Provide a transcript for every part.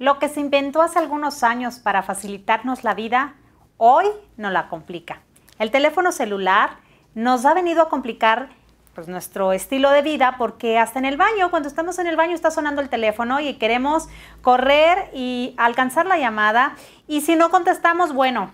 Lo que se inventó hace algunos años para facilitarnos la vida, hoy nos la complica. El teléfono celular nos ha venido a complicar pues, nuestro estilo de vida porque hasta en el baño, cuando estamos en el baño está sonando el teléfono y queremos correr y alcanzar la llamada y si no contestamos, bueno,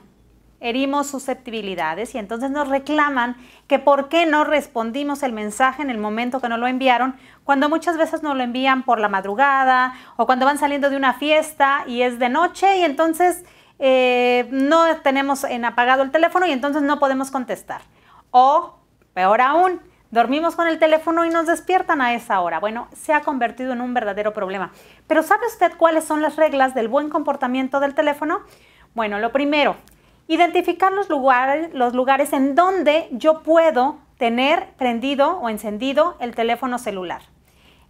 herimos susceptibilidades y entonces nos reclaman que por qué no respondimos el mensaje en el momento que nos lo enviaron, cuando muchas veces nos lo envían por la madrugada o cuando van saliendo de una fiesta y es de noche y entonces eh, no tenemos en apagado el teléfono y entonces no podemos contestar. O, peor aún, dormimos con el teléfono y nos despiertan a esa hora. Bueno, se ha convertido en un verdadero problema. Pero ¿sabe usted cuáles son las reglas del buen comportamiento del teléfono? Bueno, lo primero, Identificar los lugares, los lugares en donde yo puedo tener prendido o encendido el teléfono celular.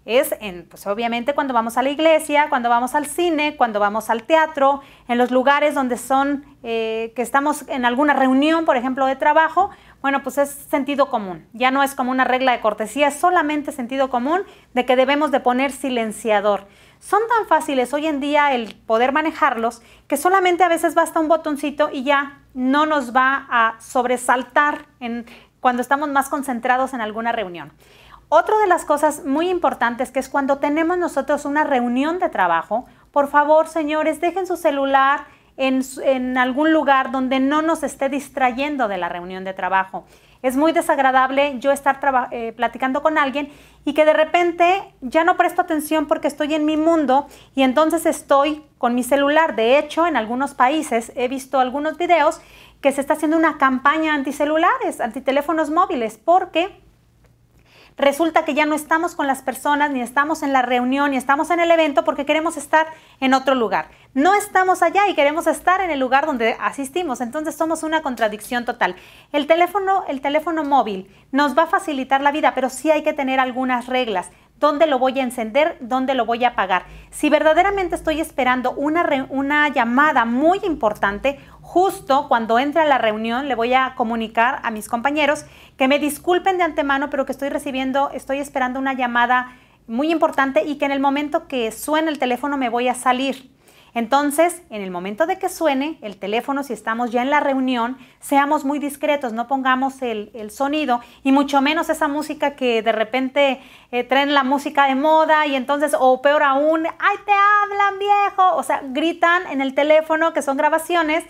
Es pues, obviamente cuando vamos a la iglesia, cuando vamos al cine, cuando vamos al teatro, en los lugares donde son eh, que estamos en alguna reunión, por ejemplo, de trabajo, bueno, pues es sentido común. Ya no es como una regla de cortesía, es solamente sentido común de que debemos de poner silenciador. Son tan fáciles hoy en día el poder manejarlos que solamente a veces basta un botoncito y ya no nos va a sobresaltar cuando estamos más concentrados en alguna reunión. Otra de las cosas muy importantes que es cuando tenemos nosotros una reunión de trabajo, por favor, señores, dejen su celular, en, algún lugar donde no nos esté distrayendo de la reunión de trabajo. Es muy desagradable yo estar eh, platicando con alguien y que de repente ya no presto atención porque estoy en mi mundo y entonces estoy con mi celular. De hecho, en algunos países he visto algunos videos que se está haciendo una campaña anticelulares, teléfonos móviles, porque resulta que ya no estamos con las personas, ni estamos en la reunión, ni estamos en el evento porque queremos estar en otro lugar. No estamos allá y queremos estar en el lugar donde asistimos, entonces somos una contradicción total. El teléfono, el teléfono móvil nos va a facilitar la vida, pero sí hay que tener algunas reglas dónde lo voy a encender, dónde lo voy a apagar. Si verdaderamente estoy esperando una, una llamada muy importante, justo cuando entre a la reunión le voy a comunicar a mis compañeros que me disculpen de antemano, pero que estoy recibiendo, estoy esperando una llamada muy importante y que en el momento que suene el teléfono me voy a salir. Entonces, en el momento de que suene el teléfono, si estamos ya en la reunión, seamos muy discretos, no pongamos el, sonido y mucho menos esa música que de repente eh, traen la música de moda y entonces, o peor aún, ¡ay, te hablan viejo! O sea, gritan en el teléfono que son grabaciones.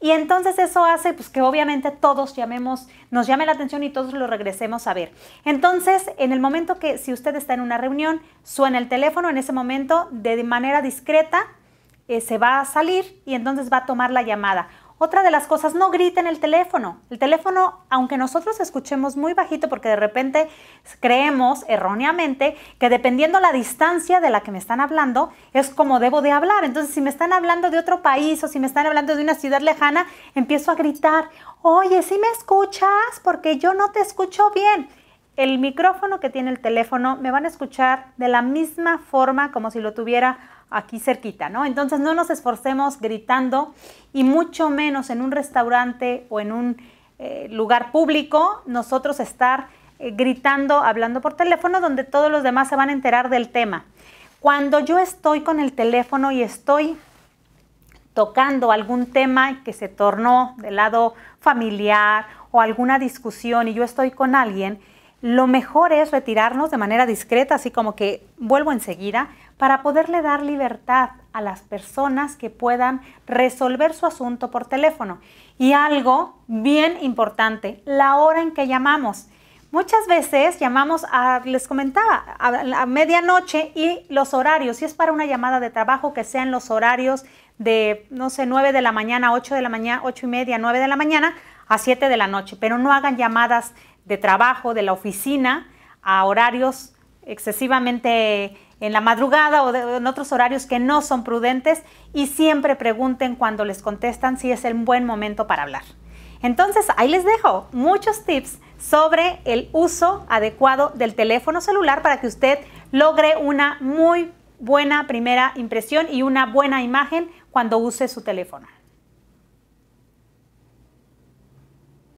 Y entonces eso hace pues, que obviamente todos llamemos, nos llame la atención y todos lo regresemos a ver. Entonces, en el momento que si usted está en una reunión, suena el teléfono, en ese momento de manera discreta eh, se va a salir y entonces va a tomar la llamada. Otra de las cosas, no griten el teléfono. El teléfono, aunque nosotros escuchemos muy bajito, porque de repente creemos erróneamente que dependiendo la distancia de la que me están hablando, es como debo de hablar. Entonces, si me están hablando de otro país o si me están hablando de una ciudad lejana, empiezo a gritar, oye, si me escuchas? Porque yo no te escucho bien el micrófono que tiene el teléfono me van a escuchar de la misma forma como si lo tuviera aquí cerquita, ¿no? Entonces no nos esforcemos gritando y mucho menos en un restaurante o en un eh, lugar público nosotros estar eh, gritando, hablando por teléfono donde todos los demás se van a enterar del tema. Cuando yo estoy con el teléfono y estoy tocando algún tema que se tornó del lado familiar o alguna discusión y yo estoy con alguien, lo mejor es retirarnos de manera discreta, así como que vuelvo enseguida, para poderle dar libertad a las personas que puedan resolver su asunto por teléfono. Y algo bien importante, la hora en que llamamos. Muchas veces llamamos a, les comentaba, a, medianoche y los horarios, si es para una llamada de trabajo, que sean los horarios de, no sé, 9 de la mañana, 8 de la mañana, 8 y media, 9 de la mañana a 7 de la noche, pero no hagan llamadas de trabajo, de la oficina, a horarios excesivamente en la madrugada o en otros horarios que no son prudentes y siempre pregunten cuando les contestan si es el buen momento para hablar. Entonces, ahí les dejo muchos tips sobre el uso adecuado del teléfono celular para que usted logre una muy buena primera impresión y una buena imagen cuando use su teléfono.